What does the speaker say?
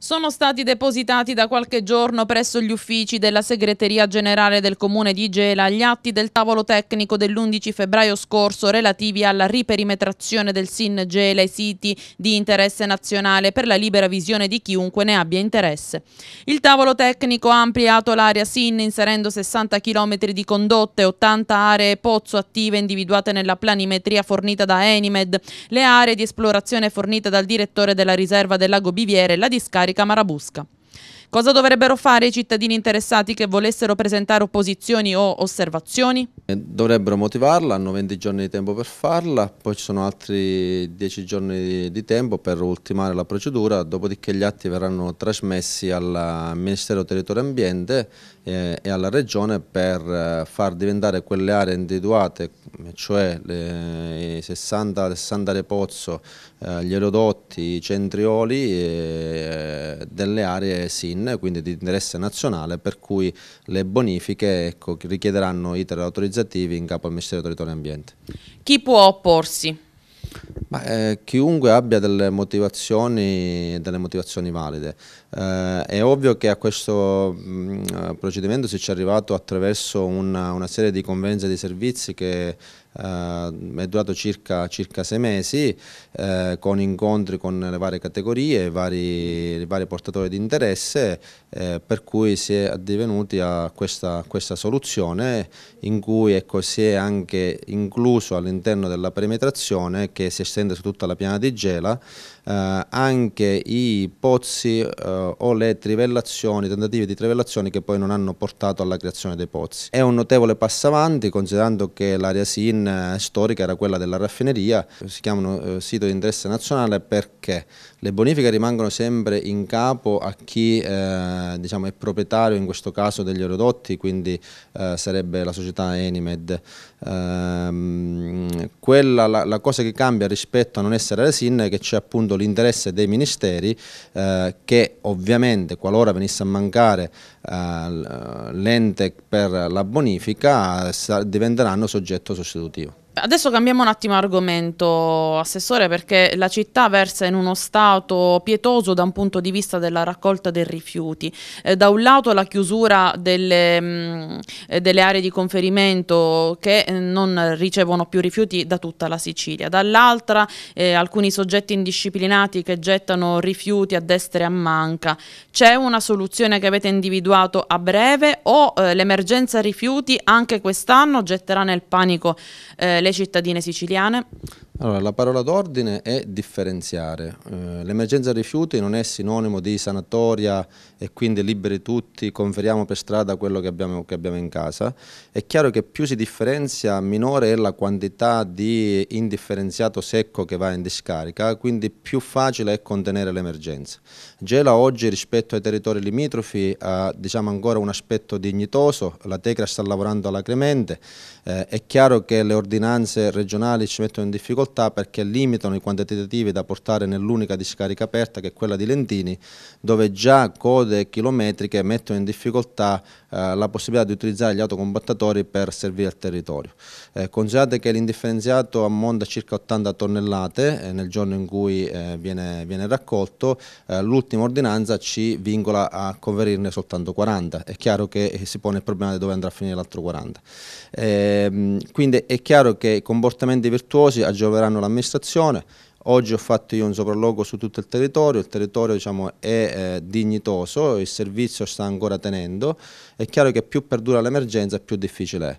sono stati depositati da qualche giorno presso gli uffici della Segreteria Generale del Comune di Gela gli atti del tavolo tecnico dell'11 febbraio scorso relativi alla riperimetrazione del SIN Gela e siti di interesse nazionale per la libera visione di chiunque ne abbia interesse. Il tavolo tecnico ha ampliato l'area SIN inserendo 60 km di condotte, 80 aree pozzo attive individuate nella planimetria fornita da Enimed, le aree di esplorazione fornite dal direttore della riserva del lago Biviere e la discarica Marica Marabusca. Cosa dovrebbero fare i cittadini interessati che volessero presentare opposizioni o osservazioni? Eh, dovrebbero motivarla, hanno 20 giorni di tempo per farla, poi ci sono altri 10 giorni di tempo per ultimare la procedura, dopodiché gli atti verranno trasmessi al Ministero Territorio e Ambiente eh, e alla Regione per eh, far diventare quelle aree individuate, cioè i 60, 60 pozzo, gli aerodotti, i centrioli, delle aree sin green, quindi di interesse nazionale, per cui le bonifiche ecco, richiederanno iter autorizzativi in capo al Ministero del Territorio e Ambiente. Chi può opporsi? Ma, eh, chiunque abbia delle motivazioni, delle motivazioni valide. Eh, è ovvio che a questo mh, mm, procedimento si ci è arrivato attraverso una, una serie di convenze e di servizi che Uh, è durato circa, circa sei mesi uh, con incontri con le varie categorie, i vari, vari, portatori di interesse uh, per cui si è addivenuti a questa, questa soluzione in cui ecco, si è anche incluso all'interno della perimetrazione che si è esistente su tutta la piana di Gela, eh, anche i pozzi eh, o le trivellazioni, tentativi di trivellazioni che poi non hanno portato alla creazione dei pozzi. È un notevole passo avanti considerando che l'area SIN eh, storica era quella della raffineria, si chiamano eh, sito di interesse nazionale perché le bonifiche rimangono sempre in capo a chi eh, diciamo, è proprietario in questo caso degli aerodotti, quindi sarebbe la società Enimed. Ehm, la, la, cosa che cambia rispetto rispetto a non essere resin che c'è appunto l'interesse dei ministeri eh, che ovviamente qualora venisse a mancare eh, l'ente per la bonifica eh, diventeranno soggetto sostitutivo. Adesso cambiamo un attimo argomento, Assessore, perché la città versa in uno stato pietoso da un punto di vista della raccolta dei rifiuti. Eh, da un lato la chiusura delle, mh, mm, eh, delle, aree di conferimento che eh, non ricevono più rifiuti da tutta la Sicilia, dall'altra eh, alcuni soggetti indisciplinati che gettano rifiuti a destra e a manca. C'è una soluzione che avete individuato a breve o eh, l'emergenza rifiuti anche quest'anno getterà nel panico eh, le cittadine siciliane allora, la parola d'ordine è differenziare. Eh, l'emergenza rifiuti non è sinonimo di sanatoria e quindi liberi tutti, conferiamo per strada quello che abbiamo, che abbiamo, in casa. È chiaro che più si differenzia, minore è la quantità di indifferenziato secco che va in discarica, quindi più facile è contenere l'emergenza. Gela oggi rispetto ai territori limitrofi ha diciamo, ancora un aspetto dignitoso, la Tecra sta lavorando alacremente, eh, è chiaro che le ordinanze regionali ci mettono in difficoltà, difficoltà perché limitano i quantitativi da portare nell'unica discarica aperta che è quella di Lentini, dove già code chilometriche mettono in difficoltà eh, la possibilità di utilizzare gli autocombattatori per servire al territorio. Eh, considerate che l'indifferenziato ammonta circa 80 tonnellate eh, nel giorno in cui eh, viene, viene, raccolto, eh, l'ultima ordinanza ci vincola a conferirne soltanto 40, è chiaro che eh, si pone il problema di dove andrà a finire l'altro 40. Ehm, quindi è chiaro che i comportamenti virtuosi agevolano approveranno l'amministrazione. Oggi ho fatto io un sopralluogo su tutto il territorio, il territorio diciamo, è eh, dignitoso, il servizio sta ancora tenendo, è chiaro che più perdura l'emergenza più difficile è.